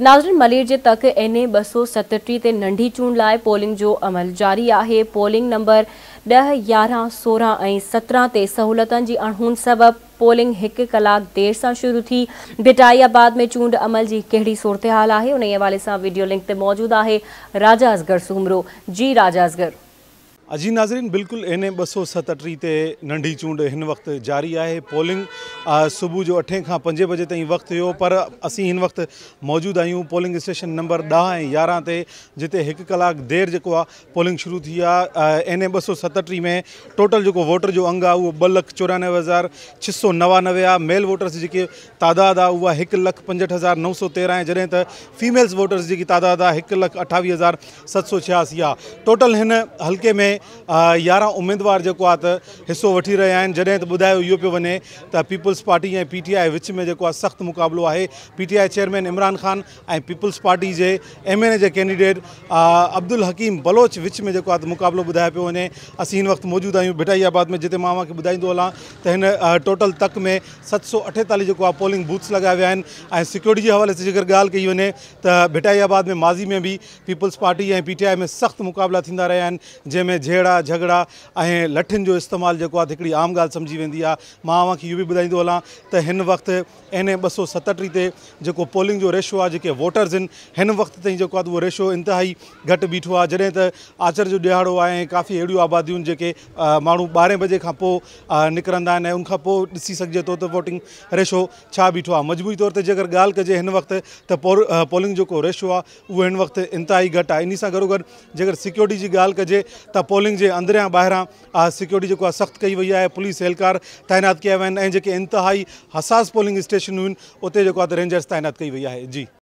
नाज़न मलीर जे तक एनए ॿ सौ सतटीह ते नंढी चूंड लाइ पोलिंग जो अमल जारी आहे पोलिंग नंबर ॾह यारहं सोरहं ऐं सत्रहं ते सहूलियतुनि जी अणहून सबबु पोलिंग हिकु कलाक देरि सां शुरू थी बिटाइबाद में चूंड अमल जी कहिड़ी सूरत हाल आहे उन ई हवाले सां वीडियो लिंक ते मौजूदु आहे राजा असगढ़ सुमरो जी राजा असगढ़ अजी नाज़रीन बिल्कुल एन ए ॿ सौ सतटीह ते नंढी चूंड हिन वक़्तु जारी आहे पोलिंग सुबुह जो अठें खां पंजे बजे तीन वक्त हो पर असीं हिन वक़्तु मौजूदु आहियूं पोलिंग स्टेशन नंबर ॾह ऐं जिते एक कलाक देर जेको पोलिंग शुरू थी आहे एन ए ॿ सौ में टोटल जेको वोटर जो अंग आ उहो लख चोरानवे हज़ार छह सौ नवानवे आ मेल वोटर्स जेकी तादाद आहे उहा हिकु लख पंजहठि हज़ार नौ सौ तेरह है जैसे त फीमेल्स वोटर्स जेकी तादाद आहे हिकु लख अठावीह हज़ार सत सौ छियासी आहे टोटल इन हल्के में में यारहं उमेदवार जेको आहे त हिसो वठी रहिया आहिनि जॾहिं त ॿुधायो इहो पियो पार्टी ऐं पीटीआई टी विच में जेको आहे सख़्तु मुक़ाबिलो आहे चेयरमैन इमरान ख़ान ए पीपल्स पार्टी के एम एन ए के कैंडिडेट अब्दुल हकीम बलोच विच में जेको आहे त मुक़ाबिलो ॿुधायो पियो वञे असीं हिन वक़्तु मौजूदु में जिते मां तव्हांखे हलां त हिन टोटल तक में सत सौ अठेतालीह जेको पोलिंग बूथ्स लगाया वह आहिनि ऐं सिक्योरिटी जे हवाले सां जेकर ॻाल्हि कई वे त भिटाईयाबाद में माज़ी में भी पीपल्स पार्टी ऐं पीटीआई में सख्त मुकाबला थींदा रहिया आहिनि झेड़ा झगड़ा ए लठिन जो इस्तेमाल जेको आम गाल समझी वेंदी आहे मां अव्हांखे इहो बि ॿुधाईंदो हलां त एन ए ॿ सौ सतटीह ते जेको पोलिंग जो रेशो आहे जेके वोटर्स आहिनि वक्त वक़्तु ताईं जेको रेशो इंतिहाई घट बीठो आ जॾहिं त आचर जो ॾियारो आहे काफ़ी अड़ी आबादियूं जेके माण्हू ॿारहें बजे खां पोइ निकिरंदा आहिनि ऐं उनखां वोटिंग रेशो बीठो आ मजबूरी तौर से जेकर ॻाल्हि वक्त हिन वक़्तु पोलिंग जेको रेशो आहे उहो हिन वक़्तु इंतिहाई घटि आहे इन सां गॾोगॾु जर सिक्योरिटी की ॻाल्हि कजे त पोलिंग के अंदरियां ॿाहिरां सिक्योरिटी जो सख्त कई वई आहे पुलिस एहलकार तैनात कया वह आहिनि ऐं जेके इंतिहाई हसास पोलिंग स्टेशनूं आहिनि उते रेंजर्स तैनात कई वही है जी